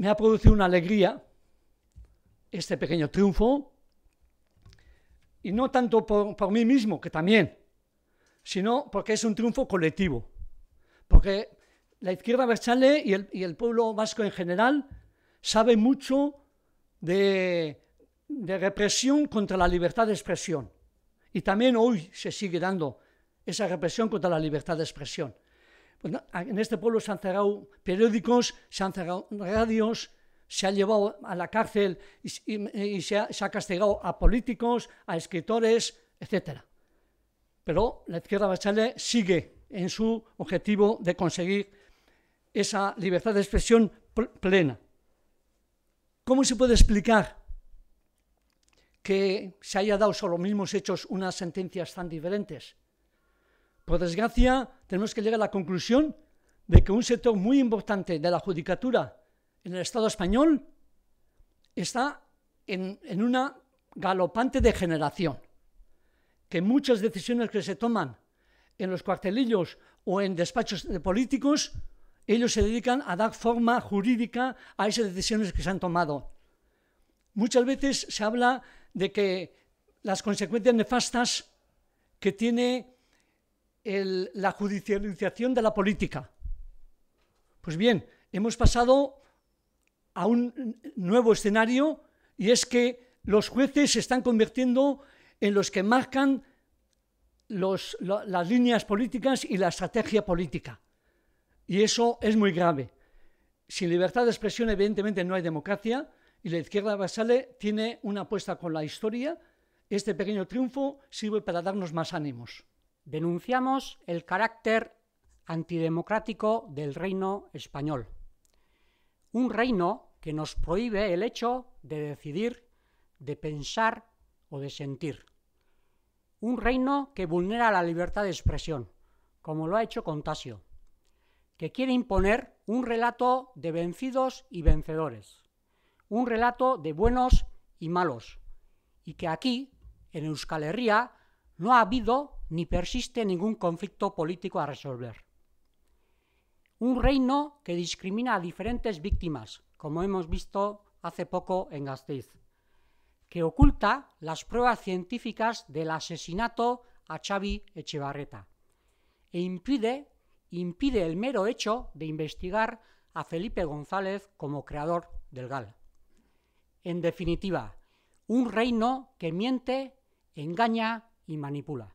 me ha producido una alegría este pequeño triunfo, y no tanto por, mí mismo, que también, sino porque es un triunfo colectivo, porque la izquierda Berchale y el, pueblo vasco en general sabe mucho de, de, represión contra la libertad de expresión. Y también hoy se sigue dando esa represión contra la libertad de expresión. Pues en este pueblo se han cerrado periódicos, se han cerrado radios, se ha llevado a la cárcel y, se, ha, castigado a políticos, a escritores, etc. Pero la izquierda Bachale sigue en su objetivo de conseguir esa libertad de expresión plena. ¿Cómo se puede explicar que se haya dado sobre los mismos hechos unas sentencias tan diferentes? Por desgracia, tenemos que llegar a la conclusión de que un sector muy importante de la judicatura en el Estado español está en, una galopante degeneración, que muchas decisiones que se toman en los cuartelillos o en despachos de políticos, ellos se dedican a dar forma jurídica a esas decisiones que se han tomado. Muchas veces se habla de que las consecuencias nefastas que tiene el, la judicialización de la política. Pues bien, hemos pasado a un nuevo escenario y es que los jueces se están convirtiendo en los que marcan las líneas políticas y la estrategia política. Y eso es muy grave. Sin libertad de expresión, evidentemente, no hay democracia y la izquierda basale tiene una apuesta con la historia. Este pequeño triunfo sirve para darnos más ánimos. Denunciamos el carácter antidemocrático del reino español. Un reino que nos prohíbe el hecho de decidir, de pensar o de sentir. Un reino que vulnera la libertad de expresión, como lo ha hecho Contasio, que quiere imponer un relato de vencidos y vencedores, un relato de buenos y malos, y que aquí, en Euskal Herria, no ha habido ni persiste ningún conflicto político a resolver. Un reino que discrimina a diferentes víctimas, como hemos visto hace poco en Gasteiz, que oculta las pruebas científicas del asesinato a Xavi Echevarreta e impide, impide el mero hecho de investigar a Felipe González como creador del GAL. En definitiva, un reino que miente, engaña y manipula.